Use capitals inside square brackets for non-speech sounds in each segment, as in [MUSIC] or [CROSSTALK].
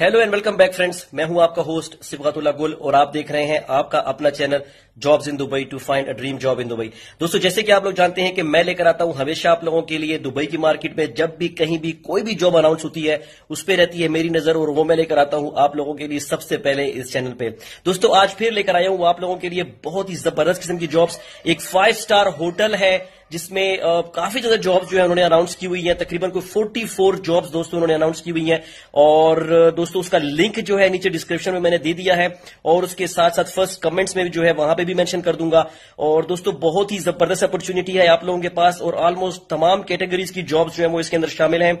hello and welcome back friends मैं हूं आपका होस्ट सिबगतुल्ला गुल और आप देख रहे हैं आपका अपना channel jobs in Dubai to find a dream job in Dubai दोस्तों जैसे कि आप लोग जानते हैं कि मैं लेकर आता हूं हमेशा आप लोगों के लिए दुबई की मार्केट में जब भी कहीं भी कोई भी जॉब अनाउंस होती है उस पर रहती है मेरी नजर और वो मैं लेकर आता हूं आप लोगों के लिए सबसे पहले इस चैनल पर दोस्तों आज फिर लेकर आया हूं आप लोगों के लिए बहुत ही जबरदस्त किस्म की जॉब्स एक फाइव स्टार होटल है जिसमें काफी ज्यादा जॉब्स जो है उन्होंने अनाउंस की हुई है तकरीबन कोई 44 जॉब्स दोस्तों उन्होंने अनाउंस की हुई है और दोस्तों उसका लिंक जो है नीचे डिस्क्रिप्शन में मैंने दे दिया है और उसके साथ साथ फर्स्ट कमेंट्स में भी जो है वहां पर भी मैंशन कर दूंगा और दोस्तों बहुत ही जबरदस्त अपॉर्चुनिटी है आप लोगों के पास और ऑलमोस्ट तमाम कैटेगरीज की जॉब्स जो है वो इसके अंदर शामिल है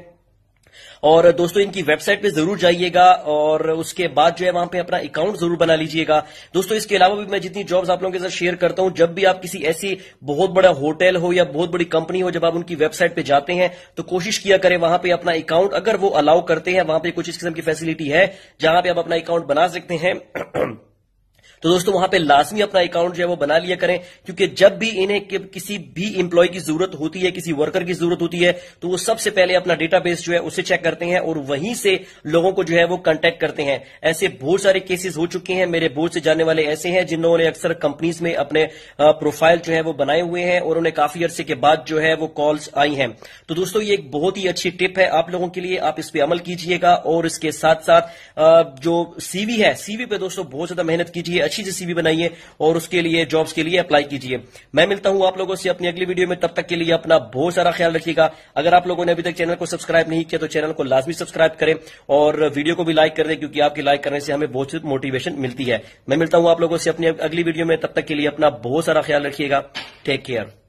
और दोस्तों इनकी वेबसाइट पे जरूर जाइएगा और उसके बाद जो है वहां पे अपना अकाउंट जरूर बना लीजिएगा दोस्तों इसके अलावा भी मैं जितनी जॉब्स आप लोगों के साथ शेयर करता हूं जब भी आप किसी ऐसी बहुत बड़ा होटल हो या बहुत बड़ी कंपनी हो जब आप उनकी वेबसाइट पे जाते हैं तो कोशिश किया करें वहां पर अपना अकाउंट अगर वो अलाउ करते हैं वहां पर कुछ इस किस्म की फैसिलिटी है जहां पर आप अपना अकाउंट बना सकते हैं [CLEARS THROAT] तो दोस्तों वहां पे लाजमी अपना अकाउंट जो है वो बना लिया करें क्योंकि जब भी इन्हें कि, किसी भी इंप्लॉय की जरूरत होती है किसी वर्कर की जरूरत होती है तो वो सबसे पहले अपना डेटाबेस जो है उसे चेक करते हैं और वहीं से लोगों को जो है वो कॉन्टेक्ट करते हैं ऐसे बहुत सारे केसेस हो चुके हैं मेरे बोर्ड से जाने वाले ऐसे हैं जिन्होंने अक्सर कंपनीज में अपने प्रोफाइल जो है वो बनाए हुए हैं और उन्हें काफी अरसे के बाद जो है वो कॉल्स आई हैं तो दोस्तों ये एक बहुत ही अच्छी टिप है आप लोगों के लिए आप इस पर अमल कीजिएगा और इसके साथ साथ जो सीवी है सीवी पे दोस्तों बहुत ज्यादा मेहनत कीजिए अच्छी सी सीवी बनाइए और उसके लिए जॉब्स के लिए अप्लाई कीजिए मैं मिलता हूं आप लोगों से अपनी अगली वीडियो में तब तक के लिए अपना बहुत सारा ख्याल रखिएगा अगर आप लोगों ने अभी तक चैनल को सब्सक्राइब नहीं किया तो चैनल को लाजमी सब्सक्राइब करें और वीडियो को भी लाइक कर दें क्योंकि आपकी लाइक करने से हमें बहुत मोटिवेशन मिलती है मैं मिलता हूं आप लोगों से अपनी अगली वीडियो में तब तक के लिए अपना बहुत सारा ख्याल रखिएगा टेक केयर